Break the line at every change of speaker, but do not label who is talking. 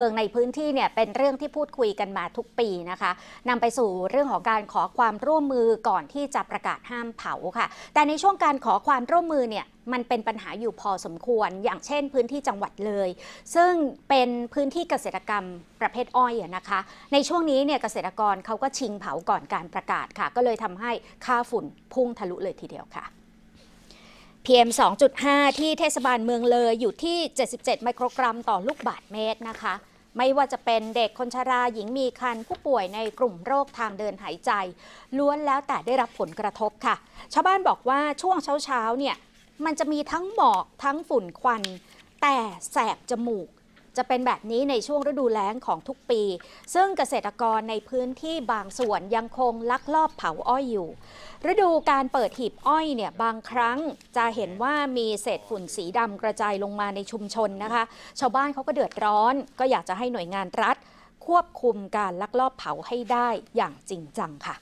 เมืองในพื้นที่เนี่ยเป็นเรื่องที่พูดคุยกันมาทุกปีนะคะนำไปสู่เรื่องของการขอความร่วมมือก่อนที่จะประกาศห้ามเผาค่ะ แต่ในช่วงการขอความร่วมมือเนี่ยมันเป็นปัญหาอยู่พอสมควร อย่างเช่นพื้นที่จังหวัดเลย ซึ่งเป็นพื้นที่เกษตรกรรมประเภทอ้อยนะคะ ในช่วงนี้เนี่ยเกษตรกรเขาก็ชิงเผาก่อนการประกาศค่ะ ก็เลยทำให้ค่าฝุ่น พุ่งทะลุเลยทีเดียวค่ะ PM 2.5 ที่เทศบาลเมืองเลยอยู่ที่ 77 ไมโครกรัมต่อลูกบาทเมตรนะคะไม่ว่าจะเป็นเด็กคนชราหญิงมีครรภ์ผู้ป่วยในกลุ่มโรคทางเดินหายใจ ล้วนแล้วแต่ได้รับผลกระทบค่ะ ชาวบ้านบอกว่าช่วงเช้าๆเนี่ยมันจะมีทั้งหมอกทั้งฝุ่นควัน แต่แสบจมูกจะเป็นแบบนี้ในช่วงฤดูแล้งของทุกปี ซึ่งเกษตรกรในพื้นที่บางส่วนยังคงลักลอบเผาอ้อยอยู่ ฤดูการเปิดหีบอ้อยเนี่ย บางครั้งจะเห็นว่ามีเศษฝุ่นสีดำกระจายลงมาในชุมชนนะคะ ชาวบ้านเขาก็เดือดร้อน ก็อยากจะให้หน่วยงานรัฐควบคุมการลักลอบเผาให้ได้อย่างจริงจังค่ะ